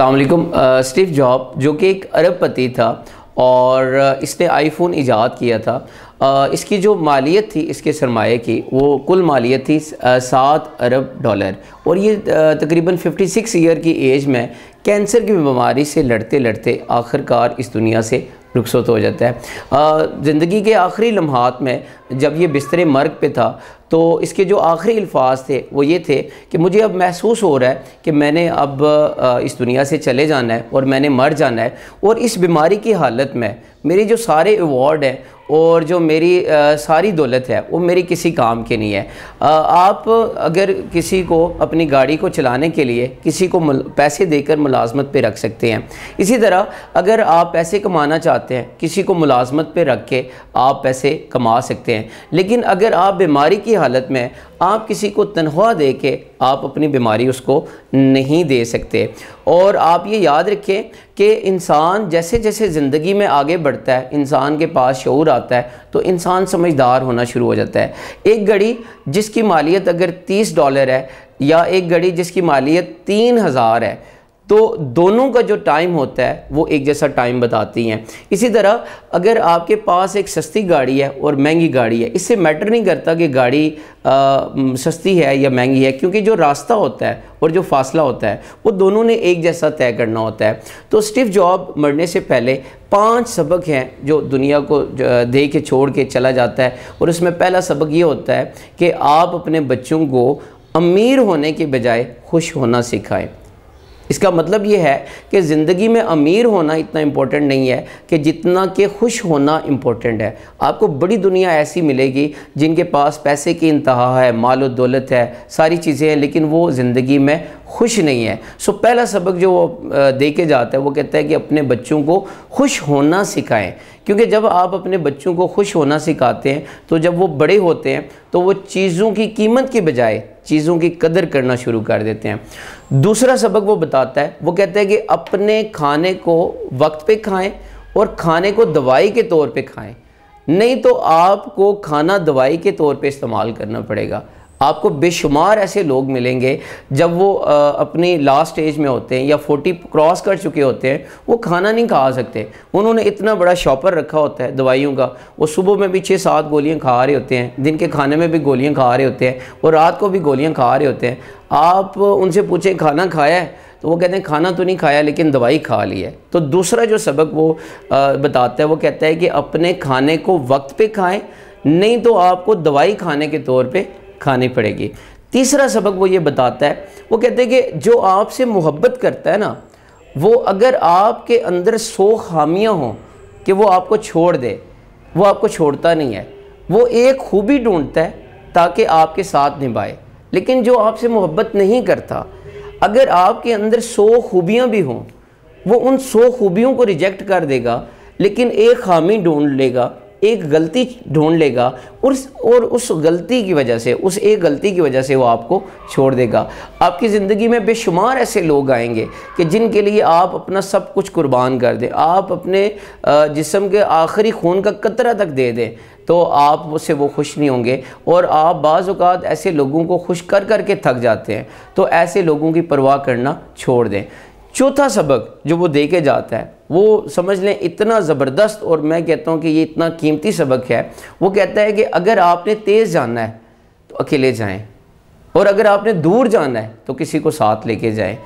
अलकुम Steve job जो कि एक अरबपति था और uh, इसने आईफोन ईजाद किया था आ, uh, इसकी जो मालियत थी इसके सरमाए की वो कुल मालियत थी uh, सात अरब डॉलर और ये तकरीबन 56 ईयर की एज में कैंसर की बीमारी से लड़ते लड़ते आखिरकार इस दुनिया से रुखसत हो जाता है ज़िंदगी के आखिरी लम्हात में जब ये बिस्तर मर्ग पे था तो इसके जो आखिरी अल्फाज थे वो ये थे कि मुझे अब महसूस हो रहा है कि मैंने अब इस दुनिया से चले जाना है और मैंने मर जाना है और इस बीमारी की हालत में मेरे जो सारे अवार्ड हैं और जो मेरी आ, सारी दौलत है वो मेरी किसी काम की नहीं है आ, आप अगर किसी को अपनी गाड़ी को चलाने के लिए किसी को पैसे देकर मुलाजमत पे रख सकते हैं इसी तरह अगर आप पैसे कमाना चाहते चाहते हैं किसी को मुलाजमत पे रख के आप पैसे कमा सकते हैं लेकिन अगर आप बीमारी की हालत में आप किसी को तनख्वाह दे के आप अपनी बीमारी उसको नहीं दे सकते और आप ये याद रखें कि इंसान जैसे जैसे ज़िंदगी में आगे बढ़ता है इंसान के पास शूर आता है तो इंसान समझदार होना शुरू हो जाता है एक घड़ी जिसकी मालियत अगर तीस डॉलर है या एक घड़ी जिसकी मालियत तीन हज़ार है तो दोनों का जो टाइम होता है वो एक जैसा टाइम बताती हैं इसी तरह अगर आपके पास एक सस्ती गाड़ी है और महंगी गाड़ी है इससे मैटर नहीं करता कि गाड़ी आ, सस्ती है या महंगी है क्योंकि जो रास्ता होता है और जो फासला होता है वो दोनों ने एक जैसा तय करना होता है तो स्टिफ जॉब मरने से पहले पांच सबक हैं जो दुनिया को दे के छोड़ के चला जाता है और उसमें पहला सबक ये होता है कि आप अपने बच्चों को अमीर होने के बजाय खुश होना सिखाएं इसका मतलब ये है कि ज़िंदगी में अमीर होना इतना इम्पोर्टेंट नहीं है कि जितना कि खुश होना इम्पोर्टेंट है आपको बड़ी दुनिया ऐसी मिलेगी जिनके पास पैसे की इंतहा है माल और दौलत है सारी चीज़ें हैं लेकिन वो ज़िंदगी में खुश नहीं है सो पहला सबक जो वो दे के जाता है वो कहता है कि अपने बच्चों को खुश होना सिखाएं क्योंकि जब आप अपने बच्चों को खुश होना सिखाते हैं तो जब वो बड़े होते हैं तो वो चीज़ों की कीमत के बजाय चीज़ों की कदर करना शुरू कर देते हैं दूसरा सबक वो बताता है वो कहता है कि अपने खाने को वक्त पे खाएं और खाने को दवाई के तौर पे खाएं नहीं तो आपको खाना दवाई के तौर पे इस्तेमाल करना पड़ेगा आपको बेशुमार ऐसे लोग मिलेंगे जब वो आ, अपनी लास्ट स्टेज में होते हैं या फोर्टी क्रॉस कर चुके होते हैं वो खाना नहीं खा सकते उन्होंने इतना बड़ा शॉपर रखा होता है दवाइयों का वो सुबह में भी छः सात गोलियां खा रहे होते हैं दिन के खाने में भी गोलियां खा रहे होते हैं और रात को भी गोलियां खा रहे होते हैं आप उनसे पूछे खाना खाया है तो वो कहते हैं खाना तो नहीं खाया लेकिन दवाई खा ली है तो दूसरा जो सबक वो बताता है वो कहता है कि अपने खाने को वक्त पर खाएँ नहीं तो आपको दवाई खाने के तौर पे खानी पड़ेगी तीसरा सबक वो ये बताता है वो कहते हैं कि जो आपसे मोहब्बत करता है ना वो अगर आपके अंदर सो खामियाँ हों कि वो आपको छोड़ दे वो आपको छोड़ता नहीं है वो एक खूबी ढूंढता है ताकि आपके साथ निभाए लेकिन जो आपसे मोहब्बत नहीं करता अगर आपके अंदर सौ खूबियाँ भी हों वो उन सौ खूबियों को रिजेक्ट कर देगा लेकिन एक खामी ढूंढ लेगा एक गलती ढूंढ लेगा और और उस गलती की वजह से उस एक गलती की वजह से वो आपको छोड़ देगा आपकी ज़िंदगी में बेशुमार ऐसे लोग आएंगे कि जिनके लिए आप अपना सब कुछ कुर्बान कर दें आप अपने जिसम के आखिरी खून का कतरा तक दे दें तो आप उससे वो खुश नहीं होंगे और आप बाज़ात ऐसे लोगों को खुश कर करके थक जाते हैं तो ऐसे लोगों की परवाह करना छोड़ दें चौथा सबक जो वो दे के जाता है वो समझ लें इतना ज़बरदस्त और मैं कहता हूँ कि ये इतना कीमती सबक है वो कहता है कि अगर आपने तेज़ जाना है तो अकेले जाएं और अगर आपने दूर जाना है तो किसी को साथ लेके जाएं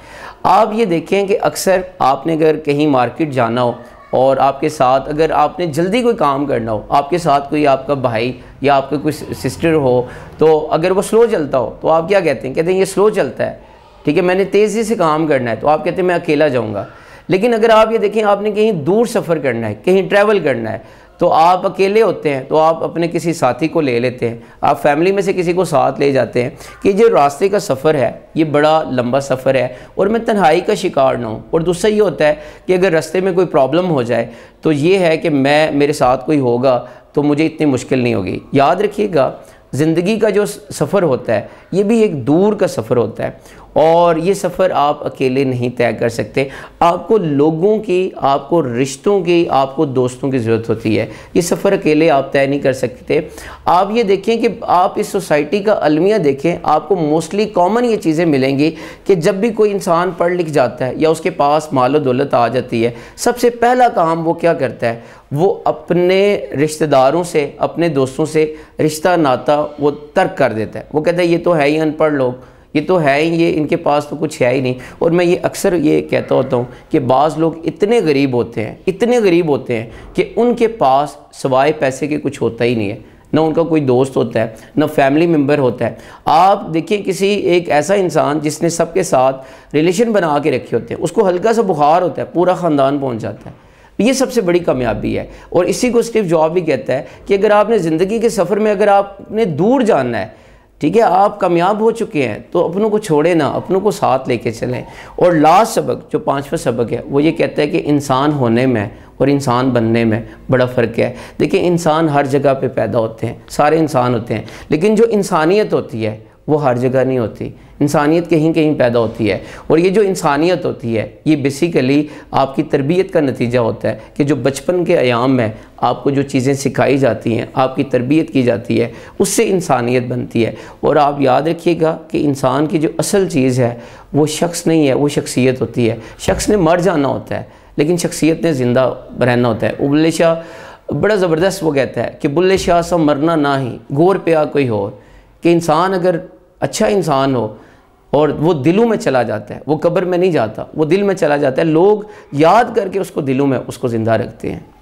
आप ये देखें कि अक्सर आपने अगर कहीं मार्केट जाना हो और आपके साथ अगर आपने जल्दी कोई काम करना हो आपके साथ कोई आपका भाई या आपका कोई सिस्टर हो तो अगर वो स्लो चलता हो तो आप क्या कहते हैं कहते हैं ये स्लो चलता है ठीक है मैंने तेज़ी से काम करना है तो आप कहते हैं मैं अकेला जाऊँगा लेकिन अगर आप ये देखें आपने कहीं दूर सफ़र करना है कहीं ट्रैवल करना है तो आप अकेले होते हैं तो आप अपने किसी साथी को ले लेते हैं आप फैमिली में से किसी को साथ ले जाते हैं कि ये रास्ते का सफ़र है ये बड़ा लंबा सफ़र है और मैं तन्हाई का शिकार ना हूँ और दूसरा ये होता है कि अगर रास्ते में कोई प्रॉब्लम हो जाए तो ये है कि मैं मेरे साथ कोई होगा तो मुझे इतनी मुश्किल नहीं होगी याद रखिएगा ज़िंदगी का जो सफ़र होता है ये भी एक दूर का सफ़र होता है और ये सफ़र आप अकेले नहीं तय कर सकते आपको लोगों की आपको रिश्तों की आपको दोस्तों की ज़रूरत होती है ये सफ़र अकेले आप तय नहीं कर सकते आप ये देखें कि आप इस सोसाइटी का अलमिया देखें आपको मोस्टली कॉमन ये चीज़ें मिलेंगी कि जब भी कोई इंसान पढ़ लिख जाता है या उसके पास मालो दौलत आ जाती है सबसे पहला काम वो क्या करता है वो अपने रिश्तेदारों से अपने दोस्तों से रिश्ता नाता वो तर्क कर देता है वो कहता है ये तो है ही अनपढ़ लोग ये तो है ही ये इनके पास तो कुछ है ही नहीं और मैं ये अक्सर ये कहता होता हूँ कि बाज़ लोग इतने गरीब होते हैं इतने गरीब होते हैं कि उनके पास सवाए पैसे के कुछ होता ही नहीं है ना उनका कोई दोस्त होता है ना फैमिली मेम्बर होता है आप देखिए किसी एक ऐसा इंसान जिसने सबके साथ रिलेशन बना के रखे होते हैं उसको हल्का सा बुखार होता है पूरा ख़ानदान पहुँच जाता है ये सबसे बड़ी कामयाबी है और इसी को स्टीव जॉब भी कहता है कि अगर आपने ज़िंदगी के सफ़र में अगर आपने दूर जाना है ठीक है आप कामयाब हो चुके हैं तो अपनों को छोड़े ना अपनों को साथ लेके चलें और लास्ट सबक जो पाँचवा सबक है वो ये कहता है कि इंसान होने में और इंसान बनने में बड़ा फ़र्क है देखिए इंसान हर जगह पे पैदा होते हैं सारे इंसान होते हैं लेकिन जो इंसानियत होती है वो हर जगह नहीं होती इंसानियत कहीं कहीं पैदा होती है और ये जो इंसानियत होती है ये बेसिकली आपकी तरबियत का नतीजा होता है कि जो बचपन के आयाम में आपको जो चीज़ें सिखाई जाती हैं आपकी तरबियत की जाती है उससे इंसानियत बनती है और आप याद रखिएगा कि इंसान की जो असल चीज़ है वो शख्स नहीं है वो शख्सियत होती है शख्स ने मर जाना होता है लेकिन शख्सियत ने ज़िंदा रहना होता है उबले शाह बड़ा ज़बरदस्त वो कहता है कि बुल्ले शाह सा मरना ना ही पे प्या कोई हो कि इंसान अगर अच्छा इंसान हो और वो दिलों में चला जाता है वो कब्र में नहीं जाता वो दिल में चला जाता है लोग याद करके उसको दिलों में उसको ज़िंदा रखते हैं